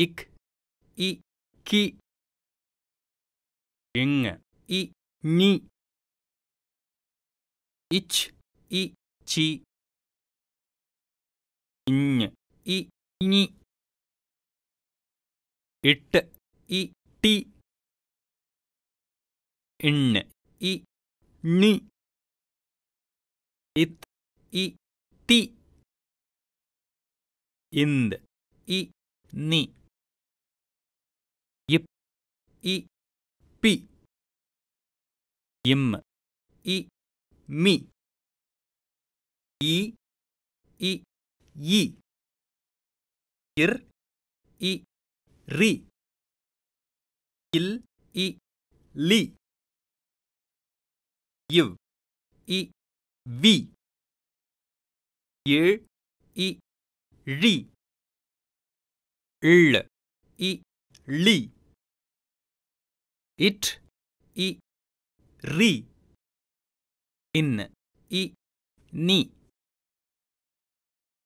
いく、い、き。りん、い、に。いち、い、ち。いん、い、に。いっ、い、て。いん、い、に。いっ、い、て。いん、い、に。b 一，b，音，一，密，一，一，一，ir，一，ri，il，一，li，you，一，v，ir，一，ri，l，一，li。it i ri in i ni